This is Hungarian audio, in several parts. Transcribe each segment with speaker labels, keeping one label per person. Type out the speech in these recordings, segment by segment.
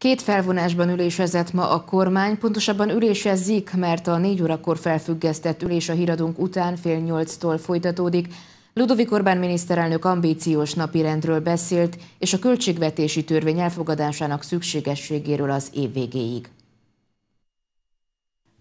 Speaker 1: Két felvonásban ülésezett ma a kormány, pontosabban ülésezzik, mert a négy órakor felfüggesztett ülés a híradónk után fél nyolctól folytatódik. Ludovik Orbán miniszterelnök ambíciós napirendről beszélt, és a költségvetési törvény elfogadásának szükségességéről az év végéig.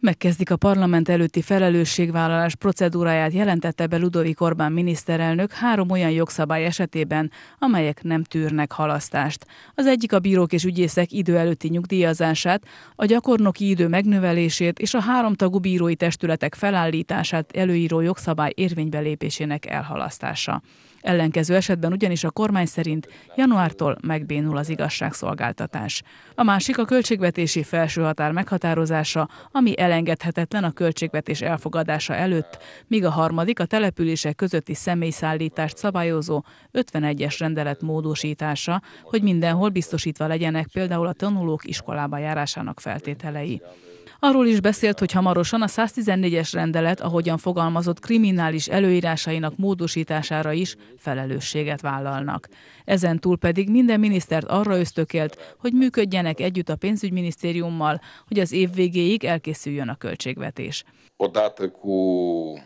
Speaker 2: Megkezdik a parlament előtti felelősségvállalás procedúráját jelentette be Ludovik Orbán miniszterelnök három olyan jogszabály esetében, amelyek nem tűrnek halasztást. Az egyik a bírók és ügyészek idő előtti nyugdíjazását, a gyakornoki idő megnövelését és a háromtagú bírói testületek felállítását előíró jogszabály érvénybelépésének elhalasztása. Ellenkező esetben ugyanis a kormány szerint januártól megbénul az igazságszolgáltatás. A másik a költségvetési felső határ meghatározása, ami elengedhetetlen a költségvetés elfogadása előtt, míg a harmadik a települések közötti személyszállítást szabályozó 51-es rendelet módosítása, hogy mindenhol biztosítva legyenek például a tanulók iskolába járásának feltételei. Arról is beszélt, hogy hamarosan a 114-es rendelet, ahogyan fogalmazott kriminális előírásainak módosítására is felelősséget vállalnak. Ezen túl pedig minden minisztert arra ösztökélt, hogy működjenek együtt a pénzügyminisztériummal, hogy az év végéig elkészüljön a költségvetés.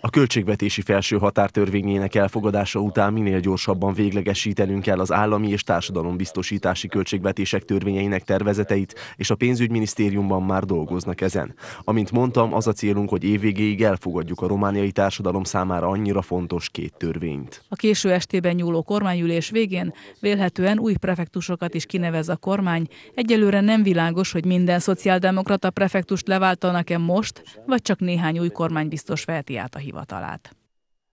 Speaker 3: A költségvetési felső határtörvényének elfogadása után minél gyorsabban véglegesítenünk kell az állami és biztosítási költségvetések törvényeinek tervezeteit, és a pénzügyminisztériumban már dolgoznak ezen hiszen, amint mondtam, az a célunk, hogy évvégéig elfogadjuk a romániai társadalom számára annyira fontos két törvényt.
Speaker 1: A
Speaker 2: késő estében nyúló kormányülés végén vélhetően új prefektusokat is kinevez a kormány. Egyelőre nem világos, hogy minden szociáldemokrata prefektust leváltanak-e most, vagy csak néhány új kormánybiztos veheti át a hivatalát.